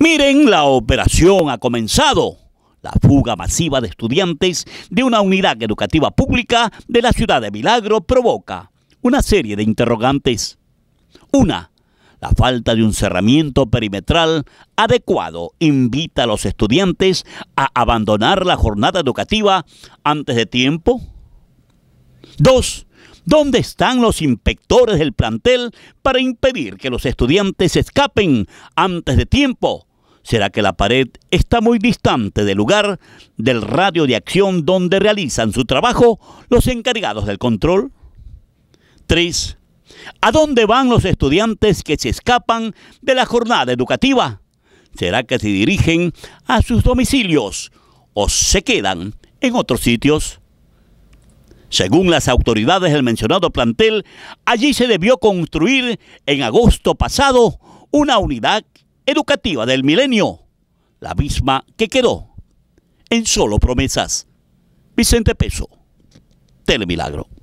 Miren, la operación ha comenzado. La fuga masiva de estudiantes de una unidad educativa pública de la ciudad de Milagro provoca una serie de interrogantes. Una, la falta de un cerramiento perimetral adecuado invita a los estudiantes a abandonar la jornada educativa antes de tiempo. Dos, ¿Dónde están los inspectores del plantel para impedir que los estudiantes escapen antes de tiempo? será que la pared está muy distante del lugar del radio de acción donde realizan su trabajo los encargados del control. 3. ¿A dónde van los estudiantes que se escapan de la jornada educativa? ¿Será que se dirigen a sus domicilios o se quedan en otros sitios? Según las autoridades del mencionado plantel, allí se debió construir en agosto pasado una unidad educativa del milenio, la misma que quedó en solo promesas. Vicente Peso, Telemilagro.